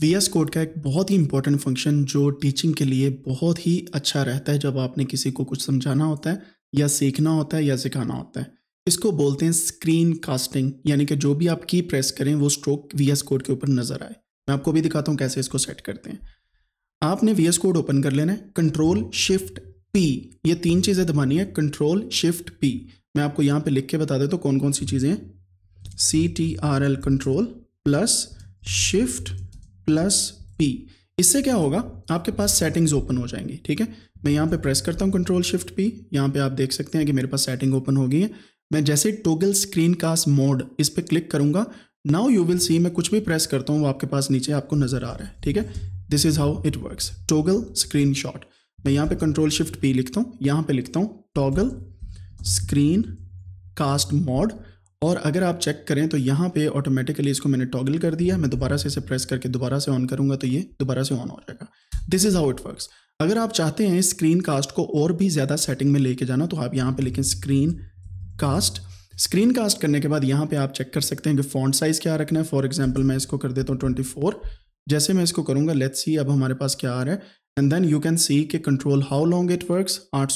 V S code का एक बहुत ही इंपॉर्टेंट फंक्शन जो टीचिंग के लिए बहुत ही अच्छा रहता है जब आपने किसी को कुछ समझाना होता है या सीखना होता है या सिखाना होता है इसको बोलते हैं स्क्रीन कास्टिंग यानी कि जो भी आप की प्रेस करें वो स्ट्रोक वी एस कोड के ऊपर नज़र आए मैं आपको भी दिखाता हूँ कैसे इसको सेट करते हैं आपने वी एस कोड ओपन कर लेना है कंट्रोल शिफ्ट पी ये तीन चीज़ें दबानी है कंट्रोल शिफ्ट पी मैं आपको यहाँ पे लिख के बता देता तो हूँ कौन कौन सी चीज़ें C T R L control plus shift plus P इससे क्या होगा आपके पास सेटिंग्स ओपन हो जाएंगी ठीक है मैं यहाँ पे प्रेस करता हूँ कंट्रोल शिफ्ट पी यहाँ पे आप देख सकते हैं कि मेरे पास सेटिंग ओपन हो गई है मैं जैसे टोगल स्क्रीन कास्ट मोड इस पर क्लिक करूँगा नाउ यू विल सी मैं कुछ भी प्रेस करता हूँ वो आपके पास नीचे आपको नज़र आ रहा है ठीक है this is how it work toggle screenshot मैं यहाँ पे कंट्रोल शिफ्ट पी लिखता हूँ यहाँ पे लिखता हूँ टॉगल स्क्रीन कास्ट मोड और अगर आप चेक करें तो यहाँ पे ऑटोमेटिकली इसको मैंने टॉगल कर दिया मैं दोबारा से इसे प्रेस करके दोबारा से ऑन करूँगा तो ये दोबारा से ऑन हो जाएगा this is how it works अगर आप चाहते हैं स्क्रीन कास्ट को और भी ज़्यादा सेटिंग में लेके जाना तो आप यहाँ पे लिखें स्क्रीन कास्ट स्क्रीन कास्ट करने के बाद यहाँ पे आप चेक कर सकते हैं कि फॉन्ट साइज़ क्या रखना है फॉर एग्जाम्पल मैं इसको कर देता हूँ ट्वेंटी जैसे मैं इसको करूँगा लेट्स सी अब हमारे पास क्या आ रहा है and then you can see के control how long it work आठ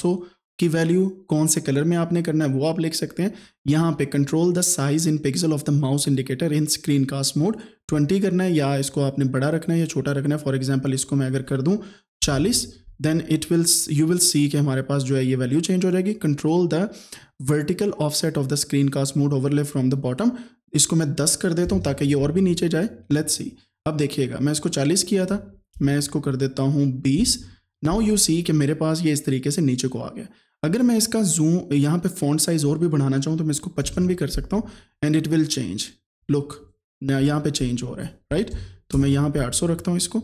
की वैल्यू कौन से कलर में आपने करना है वो आप लिख सकते हैं यहाँ पे control the size in pixel of the mouse indicator in screen cast mode 20 करना है या इसको आपने बड़ा रखना है या छोटा रखना है फॉर एग्जाम्पल इसको मैं अगर कर दूँ चालीस then it will you will see कि हमारे पास जो है ये वैल्यू चेंज हो जाएगी control the vertical offset of the screen cast mode overlay from the bottom इसको मैं दस कर देता हूँ ताकि ये और भी नीचे जाए लेट सी अब देखिएगा मैं इसको चालीस किया था मैं इसको कर देता हूँ बीस नाउ यू सी कि मेरे पास ये इस तरीके से नीचे को आ गया अगर मैं इसका जूम यहाँ पे फॉन्ट साइज और भी बढ़ाना चाहूँ तो मैं इसको पचपन भी कर सकता हूँ and it will change look यहाँ पे चेंज हो रहा है राइट तो मैं यहाँ पे 800 रखता हूँ इसको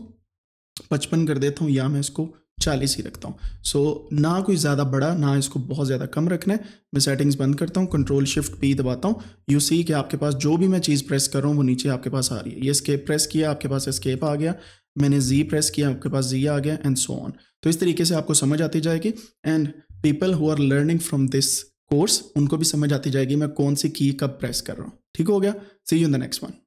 पचपन कर देता हूँ या मैं इसको चालीस ही रखता हूँ सो so, ना कोई ज़्यादा बड़ा ना इसको बहुत ज़्यादा कम रखना है मैं सेटिंग्स बंद करता हूँ कंट्रोल शिफ्ट पी दबाता हूँ यू सी कि आपके पास जो भी मैं चीज़ प्रेस कर रहा हूँ वो नीचे आपके पास आ रही है ये स्केप प्रेस किया आपके पास स्केप आ गया मैंने जी प्रेस किया आपके पास जी आ गया एंड सो ऑन तो इस तरीके से आपको समझ आती जाएगी and people who are learning from this course उनको भी समझ आती जाएगी मैं कौन सी की कब प्रेस कर रहा हूँ ठीक हो गया see you in the next one